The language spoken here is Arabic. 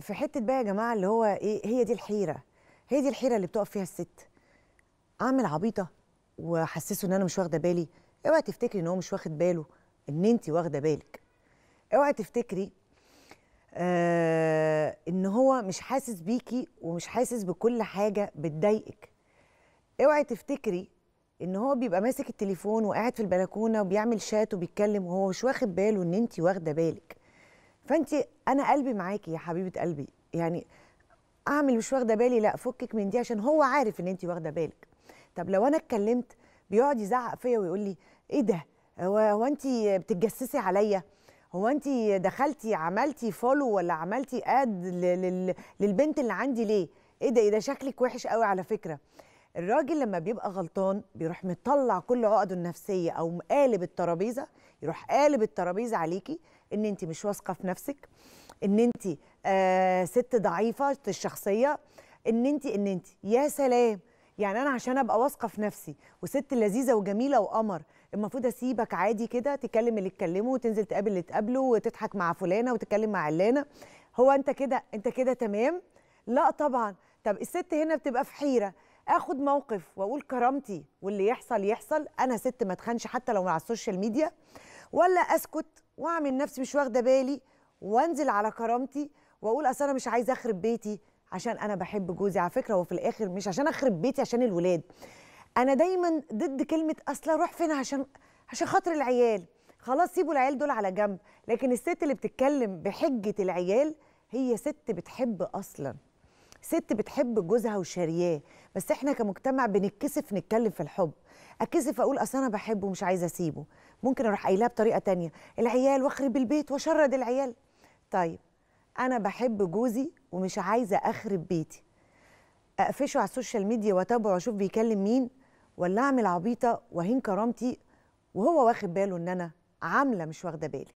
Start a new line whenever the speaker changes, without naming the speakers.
في حته بقى يا جماعه اللي هو ايه هي دي الحيره هي دي الحيره اللي بتقف فيها الست اعمل عبيطه واحسسه ان انا مش واخده بالي اوعي تفتكري ان هو مش واخد باله ان انت واخده بالك اوعي تفتكري آه ان هو مش حاسس بيكي ومش حاسس بكل حاجه بتضايقك اوعي تفتكري ان هو بيبقى ماسك التليفون وقاعد في البلكونه وبيعمل شات وبيتكلم وهو مش واخد باله ان انت واخده بالك فانت انا قلبي معاكي يا حبيبه قلبي يعني اعمل مش واخده بالي لا فكك من دي عشان هو عارف ان انت واخده بالك طب لو انا اتكلمت بيقعد يزعق فيا ويقول لي ايه ده هو انت بتتجسسي عليا هو انت دخلتي عملتي فولو ولا عملتي اد للبنت اللي عندي ليه ايه ده ايه ده شكلك وحش قوي على فكره الراجل لما بيبقى غلطان بيروح مطلع كل عقده النفسيه او قالب الترابيزه يروح قالب الترابيزه عليكي ان انت مش واثقه في نفسك ان انت آه ست ضعيفه الشخصيه ان انت ان انت يا سلام يعني انا عشان ابقى واثقه في نفسي وست لذيذه وجميله وقمر المفروض اسيبك عادي كده تكلم اللي تكلمه وتنزل تقابل اللي تقابله وتضحك مع فلانه وتتكلم مع علانه هو انت كده انت كده تمام لا طبعا طب الست هنا بتبقى في حيره اخد موقف واقول كرامتي واللي يحصل يحصل انا ست ما اتخنش حتى لو على السوشيال ميديا ولا اسكت واعمل نفسي مش واخده بالي وانزل على كرامتي واقول اصل انا مش عايزه اخرب بيتي عشان انا بحب جوزي على فكره وفي الاخر مش عشان اخرب بيتي عشان الولاد انا دايما ضد كلمه اصل اروح فين عشان عشان خاطر العيال خلاص سيبوا العيال دول على جنب لكن الست اللي بتتكلم بحجه العيال هي ست بتحب اصلا ست بتحب جوزها وشارياه بس احنا كمجتمع بنتكسف نتكلم في الحب اتكسف اقول اصل انا بحبه ومش عايزه اسيبه ممكن اروح قايلها بطريقه تانية العيال واخرب البيت واشرد العيال طيب انا بحب جوزي ومش عايزه اخرب بيتي اقفشه على السوشيال ميديا واتابعه واشوف بيكلم مين ولا اعمل عبيطه واهين كرامتي وهو واخد باله ان انا عامله مش واخده بالي